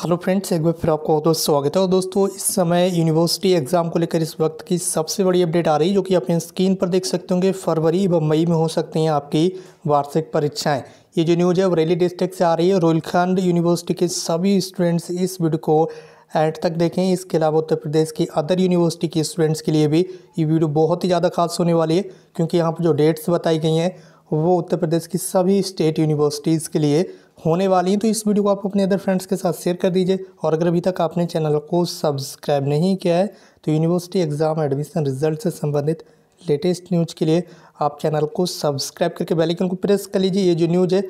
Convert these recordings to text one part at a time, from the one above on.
hello friends एक बार फिर आपको बहुत स्वागत है और दोस्तों इस समय यूनिवर्सिटी एग्ज़ाम को लेकर इस वक्त की सबसे बड़ी अपडेट आ रही है जो कि अपने स्क्रीन पर देख सकते होंगे फरवरी व मई में हो सकती हैं आपकी वार्षिक परीक्षाएं ये जो न्यूज़ है बरेली डिस्ट्रिक्ट से आ रही है रोहिलखंड यूनिवर्सिटी के सभी स्टूडेंट्स इस वीडियो को एंड तक देखें इसके अलावा उत्तर प्रदेश की अदर यूनिवर्सिटी के स्टूडेंट्स के लिए भी ये वीडियो बहुत ही ज़्यादा खास होने वाली है क्योंकि यहाँ पर जो डेट्स बताई गई हैं वो उत्तर प्रदेश की सभी स्टेट यूनिवर्सिटीज़ के लिए होने वाली हैं तो इस वीडियो को आप अपने अदर फ्रेंड्स के साथ शेयर कर दीजिए और अगर अभी तक आपने चैनल को सब्सक्राइब नहीं किया है तो यूनिवर्सिटी एग्ज़ाम एडमिशन रिजल्ट से संबंधित लेटेस्ट न्यूज़ के लिए आप चैनल को सब्सक्राइब करके बेल आइकन को प्रेस कर लीजिए ये जो न्यूज़ है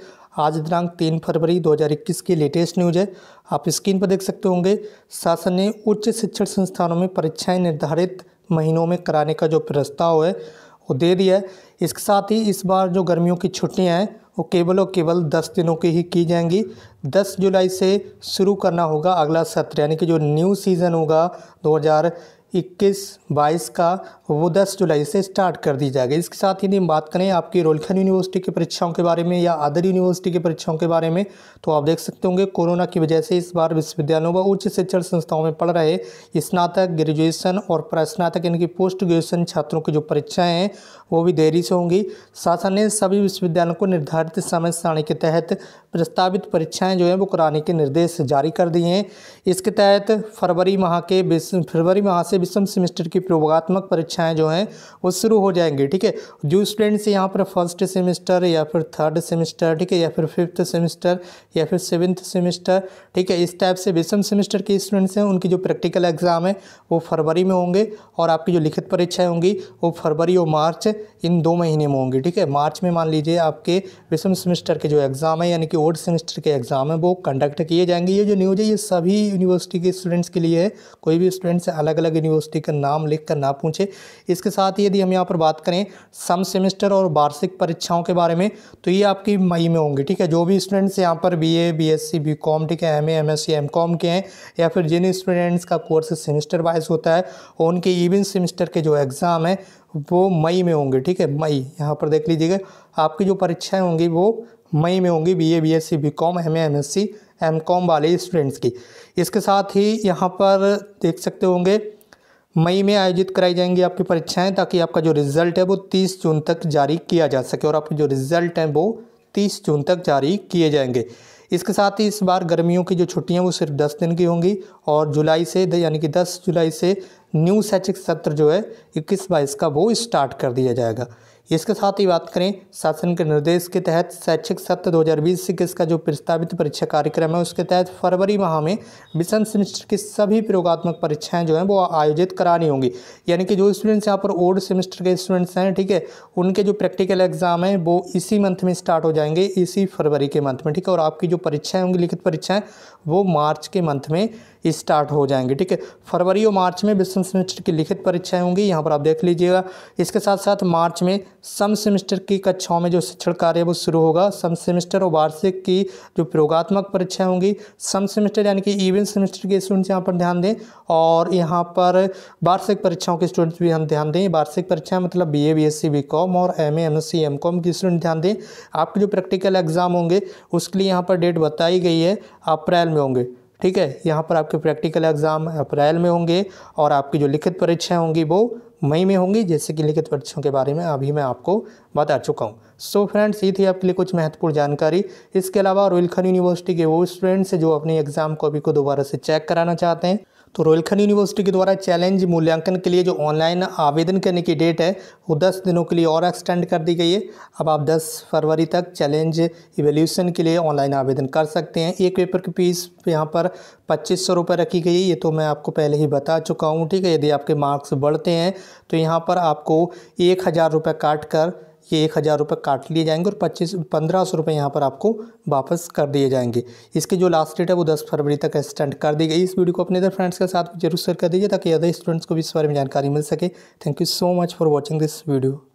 आज दिनांक तीन फरवरी 2021 की लेटेस्ट न्यूज़ है आप स्क्रीन पर देख सकते होंगे शासन ने उच्च शिक्षण संस्थानों में परीक्षाएं निर्धारित महीनों में कराने का जो प्रस्ताव है वो दे दिया है इसके साथ ही इस बार जो गर्मियों की छुट्टियाँ हैं वो केवल और केवल दस दिनों की ही की जाएंगी दस जुलाई से शुरू करना होगा अगला सत्र यानी कि जो न्यू सीज़न होगा दो हज़ार इक्कीस बाईस का वो दस जुलाई से स्टार्ट कर दी जाएगी इसके साथ यदि हम बात करें आपकी रोलखन यूनिवर्सिटी की परीक्षाओं के बारे में या अदर यूनिवर्सिटी की परीक्षाओं के बारे में तो आप देख सकते होंगे कोरोना की वजह से इस बार विश्वविद्यालयों व उच्च शिक्षण संस्थाओं में पढ़ रहे स्नातक ग्रेजुएशन और प्रस्नातक इनकी पोस्ट ग्रेजुएशन छात्रों की जो परीक्षाएँ हैं वो भी देरी से होंगी शासन ने सभी विश्वविद्यालयों को निर्धारित समय सारणी के तहत प्रस्तावित परीक्षाएँ जो हैं वो कराने के निर्देश जारी कर दिए हैं इसके तहत फरवरी माह के फरवरी माह से विषम सेमेस्टर की प्रयोगात्मक परीक्षाएं जो हैं वो शुरू हो जाएंगी ठीक है जो स्टूडेंट्स यहाँ पर फर्स्ट सेमेस्टर या फिर थर्ड सेमेस्टर ठीक है या फिर फिफ्थ सेमेस्टर या फिर सेवन्थ सेमेस्टर ठीक है इस टाइप से विषम सेमेस्टर के स्टूडेंट्स हैं उनकी जो प्रैक्टिकल एग्जाम है वो फरवरी में होंगे और आपकी जो लिखित परीक्षाएँ होंगी वो फरवरी और मार्च इन दो महीने में होंगी ठीक है मार्च में मान लीजिए आपके विषम सेमेस्टर के जो एग्ज़ाम है यानी कि ओल्ड सेमेस्टर के एग्ज़ाम है वो कंडक्ट किए जाएंगे ये जो न्यूज़ है ये सभी यूनिवर्सिटी के स्टूडेंट्स के लिए है कोई भी स्टूडेंट्स अलग अलग यूनिवर्सिटी यूनिवर्सिटी का नाम लिख कर ना पूछे इसके साथ यदि हम यहाँ पर बात करें सम सेमेस्टर और वार्षिक परीक्षाओं के बारे में तो ये आपकी मई में होंगी ठीक है जो भी स्टूडेंट्स यहाँ पर B A B S C B com ठीक है M A M S C M com के हैं या फिर जिन स्टूडेंट्स का कोर्स सेमेस्टर वाइज होता है उनके इवन सेमेस्टर के जो एग्ज़ाम हैं वो मई में होंगे ठीक है मई यहाँ पर देख लीजिएगा आपकी जो परीक्षाएं होंगी वो मई में होंगी B A B S C B com M A M S C M com वाले स्टूडेंट्स की इसके साथ ही यहाँ पर देख सकते होंगे मई में आयोजित कराई जाएंगी आपकी परीक्षाएं ताकि आपका जो रिज़ल्ट है वो 30 जून तक जारी किया जा सके और आपके जो रिज़ल्ट हैं वो 30 जून तक जारी किए जाएंगे इसके साथ ही इस बार गर्मियों की जो छुट्टियां वो सिर्फ दस दिन की होंगी और जुलाई से यानी कि दस जुलाई से न्यू शैक्षिक सत्र जो है इक्कीस बाईस का वो स्टार्ट कर दिया जाएगा इसके साथ ही बात करें शासन के निर्देश के तहत शैक्षिक सत्र 2020 इक्कीस का जो प्रस्तावित परीक्षा कार्यक्रम है उसके तहत फरवरी माह में मिशन सेमेस्टर की सभी प्रयोगात्मक परीक्षाएं जो हैं वो आयोजित करानी होंगी यानी कि जो स्टूडेंट्स यहाँ पर ओल्ड सेमेस्टर के स्टूडेंट्स हैं ठीक है उनके जो प्रैक्टिकल एग्जाम हैं वो इसी मंथ में स्टार्ट हो जाएंगे इसी फरवरी के मंथ में ठीक है और आपकी जो परीक्षाएँ होंगी लिखित परीक्षाएँ वो मार्च के मंथ में स्टार्ट हो जाएंगे ठीक है फरवरी और मार्च में विश्व सेमेस्टर की लिखित परीक्षाएं होंगी यहाँ पर आप देख लीजिएगा इसके साथ साथ मार्च में सम सेमेस्टर की कक्षाओं में जो शिक्षण कार्य है वो शुरू होगा सम सेमेस्टर और वार्षिक की जो प्रयोगात्मक परीक्षाएँ होंगी सम सेमेस्टर यानी कि इवन सेमेस्टर के स्टूडेंट्स यहाँ पर ध्यान दें और यहाँ पर वार्षिक परीक्षाओं के स्टूडेंट्स भी हम ध्यान दें वार्षिक परीक्षाएं मतलब B A B S C B com और M A M S C M com की स्टूडेंट ध्यान दें आपके जो प्रैक्टिकल एग्जाम होंगे उसके लिए यहाँ पर डेट बताई गई है अप्रैल में होंगे ठीक है यहाँ पर आपके प्रैक्टिकल एग्ज़ाम अप्रैल में होंगे और आपकी जो लिखित परीक्षाएँ होंगी वो मई में होंगी जैसे कि लिखित परीक्षाओं के बारे में अभी मैं आपको बता चुका हूँ सो फ्रेंड्स ये थी आपके लिए कुछ महत्वपूर्ण जानकारी इसके अलावा रोहिलखन यूनिवर्सिटी के वो स्टूडेंट्स जो अपने एग्ज़ाम कॉपी को दोबारा से चेक कराना चाहते हैं तो रॉयल यूनिवर्सिटी के द्वारा चैलेंज मूल्यांकन के लिए जो ऑनलाइन आवेदन करने की डेट है वो 10 दिनों के लिए और एक्सटेंड कर दी गई है अब आप 10 फरवरी तक चैलेंज इवेल्यूशन के लिए ऑनलाइन आवेदन कर सकते हैं एक पेपर की फीस यहाँ पर पच्चीस सौ रुपये रखी गई है ये तो मैं आपको पहले ही बता चुका हूँ ठीक है यदि आपके मार्क्स बढ़ते हैं तो यहाँ पर आपको एक हज़ार रुपये काट कर ये एक हज़ार रुपये काट लिए जाएंगे और पच्चीस पंद्रह सौ रुपये यहाँ पर आपको वापस कर दिए जाएंगे इसके जो लास्ट डेट है वो दस फरवरी तक एक्सटेंड कर दी गई इस वीडियो को अपने अदर फ्रेंड्स के साथ जरूर शेयर कर दीजिए ताकि अदर स्टूडेंट्स को भी इस बारे में जानकारी मिल सके thank you so much for watching this video